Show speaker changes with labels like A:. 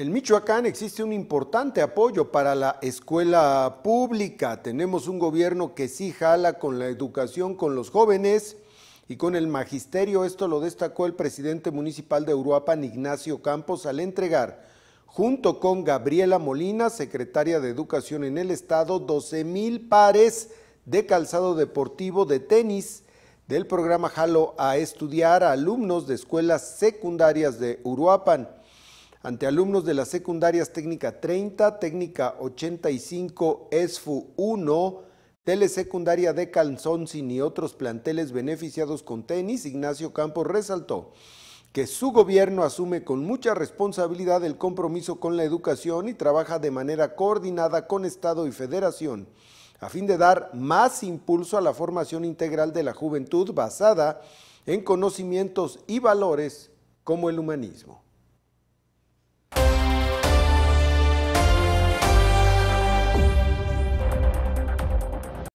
A: En Michoacán existe un importante apoyo para la escuela pública. Tenemos un gobierno que sí jala con la educación, con los jóvenes y con el magisterio. Esto lo destacó el presidente municipal de Uruapan, Ignacio Campos, al entregar, junto con Gabriela Molina, secretaria de Educación en el Estado, 12 mil pares de calzado deportivo de tenis del programa Jalo a estudiar a alumnos de escuelas secundarias de Uruapan ante alumnos de las secundarias Técnica 30, Técnica 85, ESFU 1, Telesecundaria de Calzonsin y otros planteles beneficiados con tenis, Ignacio Campos resaltó que su gobierno asume con mucha responsabilidad el compromiso con la educación y trabaja de manera coordinada con Estado y Federación a fin de dar más impulso a la formación integral de la juventud basada en conocimientos y valores como el humanismo.